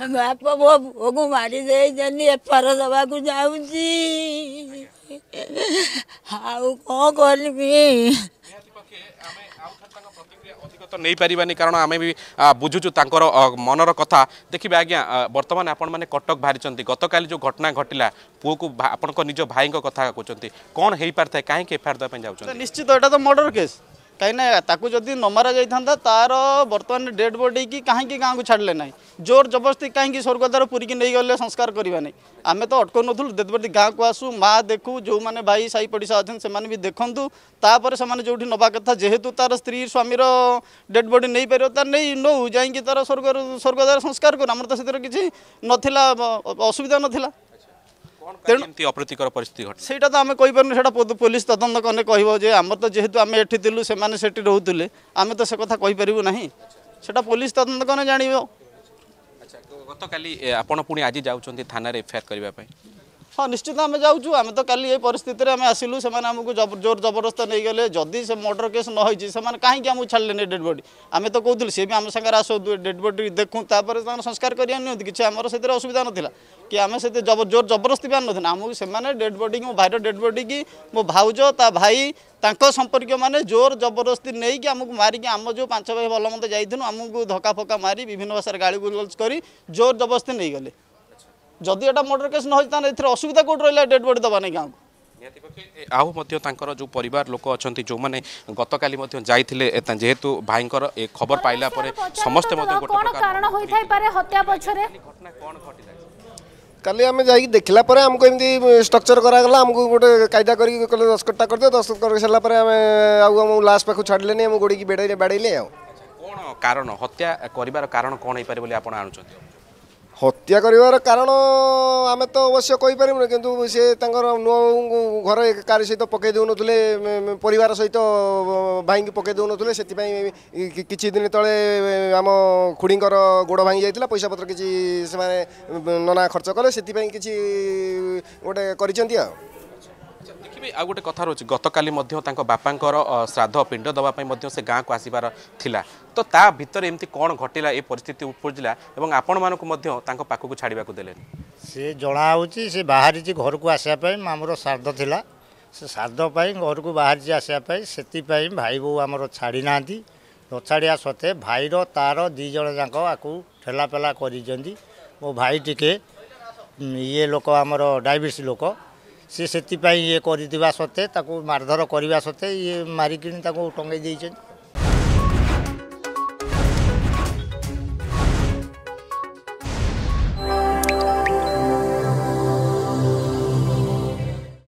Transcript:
ବାପ ମୋ ପୁଅକୁ ମାରି ଦେଇଛନ୍ତି ଏଫର ଦେବାକୁ ଯାଉଛି ଆଉ କ'ଣ କରିବି ତ ନେଇପାରିବାନି କାରଣ ଆମେ ବି ବୁଝୁଛୁ ତାଙ୍କର ମନର କଥା ଦେଖିବେ ଆଜ୍ଞା ବର୍ତ୍ତମାନ ଆପଣମାନେ କଟକ ବାହାରିଛନ୍ତି ଗତକାଲି ଯେଉଁ ଘଟଣା ଘଟିଲା ପୁଅକୁ ଆପଣଙ୍କ ନିଜ ଭାଇଙ୍କ କଥା କହୁଛନ୍ତି କ'ଣ ହେଇପାରିଥାଏ କାହିଁକି ଏଫଆଇଆର୍ ଦେବା ପାଇଁ ଯାଉଛନ୍ତି ନିଶ୍ଚିତ ଏଇଟା ତ ମର୍ଡ଼ର କେସ୍ कहीं जदि न मरा जाता तार बर्तमान डेड बडी की कहीं गाँव को छाड़े ना जोर जबरदस्ती कहीं स्वर्गद्वार पूरी की नहीं गले संस्कार करवा नहीं आम तो अटक नु डेड बडी गाँव को आसू माँ देखू जो मैंने भाई साई पड़सा अच्छे से देखु तापर से जो नवा कथा जेहेतु तार स्त्री स्वामी डेड बडी नहीं पार नहीं नौ जाए स्वर्ग स्वर्गद्वार संस्कार कर आम तो किसी नाला असुविधा ना তেমন অপ্রীতিকর পরিস্থিতি ঘটে সেইটা তো আমি কইপারু সেটা পুলিশ তদন্ত কলে কহব যে আমার তো যেহেতু আমি এটি দিলু সে সেটি রুলে আমি তো সে কথা কইপারু না সেটা পুলিশ তদন্ত কলে জাণব গতকাল আপনার পুঁ আজ যাচ্ছেন থানায় এফআইআর করা ହଁ ନିଶ୍ଚିତ ଆମେ ଯାଉଛୁ ଆମେ ତ କାଲି ଏଇ ପରିସ୍ଥିତିରେ ଆମେ ଆସିଲୁ ସେମାନେ ଆମକୁ ଜୋର ଜବରଦସ୍ତ ନେଇଗଲେ ଯଦି ସେ ମର୍ଡ଼ର କେସ୍ ନ ହୋଇଛି ସେମାନେ କାହିଁକି ଆମକୁ ଛାଡ଼ିଲେନି ଡେଡ଼୍ ବଡ଼ି ଆମେ ତ କହୁଥିଲୁ ସିଏ ବି ଆମ ସାଙ୍ଗରେ ଆସନ୍ତୁ ଡେଡ଼୍ ବଡ଼ି ଦେଖୁ ତାପରେ ତାଙ୍କର ସଂସ୍କାର କରିବା ନିଅନ୍ତି କିଛି ଆମର ସେଥିରେ ଅସୁବିଧା ନଥିଲା କି ଆମେ ସେଥିରେ ଜବ ଜୋର ଜବରଦସ୍ତି ବି ଆଣିନଥିଲୁ ଆମକୁ ସେମାନେ ଡେଡ଼୍ ବଡ଼ିକି ମୋ ଭାଇର ଡେଡ଼୍ ବଡ଼ିକି ମୋ ଭାଉଜ ତା ଭାଇ ତାଙ୍କ ସମ୍ପର୍କୀୟମାନେ ଜୋର ଜବରଦସ୍ତି ନେଇକି ଆମକୁ ମାରିକି ଆମ ଯେଉଁ ପାଞ୍ଚ ଭାଇ ଭଲ ମନ୍ଦ ଯାଇଥିଲୁ ଆମକୁ ଧକ୍କା ଫକା ମାରି ବିଭିନ୍ନ ଭାଷାରେ ଗାଳି ଗୁଲଜ କରି ଜୋର ଜବରଦସ୍ତି ନେଇଗଲେ ଯଦି ଏଇଟା ମର୍ଡର କେସ୍ ନ ହେଇଛି ତାହେଲେ ଏଥିରେ ଅସୁବିଧା କେଉଁଠି ରହିଲା ଡେଡ୍ ବଡି ଦେବା ନେଇ ଗାଁକୁ ଆଉ ମଧ୍ୟ ତାଙ୍କର ଯେଉଁ ପରିବାର ଲୋକ ଅଛନ୍ତି ଯେଉଁମାନେ ଗତକାଲି ମଧ୍ୟ ଯାଇଥିଲେ ଯେହେତୁ ଭାଇଙ୍କର ଏ ଖବର ପାଇଲା ପରେ ସମସ୍ତେ ମଧ୍ୟ କ'ଣ କାରଣ ହୋଇଥାଇପାରେ ହତ୍ୟା ପଛରେ কালি আমি যাই দেখিলা পরে আমি এমনি স্ট্রকচর করা গলা আমি গোটে কায়দা করি কলে দশ কোটি করে দশ করে সারা পরে আমি আউ আমি লাস্ট পাখু ছাড়লেনি আমি গোড়ি বেড়াইলে বেড়াইলে আউ কোণ কারণ হত্যা করবার কারণ কোণ হয়ে পারে বলে আপনার আনুচ্ছেন ହତ୍ୟା କରିବାର କାରଣ ଆମେ ତ ଅବଶ୍ୟ କହିପାରିବୁନି କିନ୍ତୁ ସେ ତାଙ୍କର ନୂଆ ଘରେ କାହାରି ସହିତ ପକାଇ ଦେଉନଥିଲେ ପରିବାର ସହିତ ଭାଇଙ୍କି ପକାଇ ଦେଉନଥିଲେ ସେଥିପାଇଁ କିଛି ଦିନ ତଳେ ଆମ ଖୁଡ଼ିଙ୍କର ଗୋଡ଼ ଭାଙ୍ଗି ଯାଇଥିଲା ପଇସା ପତ୍ର କିଛି ସେମାନେ ନନା ଖର୍ଚ୍ଚ କଲେ ସେଥିପାଇଁ କିଛି ଗୋଟେ କରିଛନ୍ତି ଆଉ ଦେଖିବି ଆଉ ଗୋଟେ କଥା ରହୁଛି ଗତକାଲି ମଧ୍ୟ ତାଙ୍କ ବାପାଙ୍କର ଶ୍ରାଦ୍ଧ ପିଣ୍ଡ ଦେବା ପାଇଁ ମଧ୍ୟ ସେ ଗାଁକୁ ଆସିବାର ଥିଲା ତ ତା ଭିତରେ ଏମିତି କ'ଣ ଘଟିଲା ଏ ପରିସ୍ଥିତି ଉପୁଜିଲା ଏବଂ ଆପଣମାନଙ୍କୁ ମଧ୍ୟ ତାଙ୍କ ପାଖକୁ ଛାଡ଼ିବାକୁ ଦେଲେନି ସେ ଜଣାହେଉଛି ସେ ବାହାରିଛି ଘରକୁ ଆସିବା ପାଇଁ ମାମୁଁର ଶ୍ରାଦ୍ଧ ଥିଲା ସେ ଶ୍ରାଦ୍ଧ ପାଇଁ ଘରକୁ ବାହାରିଛି ଆସିବା ପାଇଁ ସେଥିପାଇଁ ଭାଇ ବୋଉ ଆମର ଛାଡ଼ିନାହାନ୍ତି ନ ଛାଡ଼ିବା ସତ୍ତ୍ୱେ ଭାଇର ତାର ଦୁଇ ଜଣ ଯାକ ଆକୁ ଠେଲାପେଲା କରିଛନ୍ତି ମୋ ଭାଇ ଟିକେ ଇଏ ଲୋକ ଆମର ଡାଇବେଟିସ୍ ଲୋକ ସେ ସେଥିପାଇଁ ଇଏ କରିଥିବା ସତ୍ତ୍ୱେ ତାକୁ ମାରଧର କରିବା ସତ୍ତ୍ୱେ ଇଏ ମାରିକିଣି ତାକୁ ଟଙ୍ଗେଇ ଦେଇଛନ୍ତି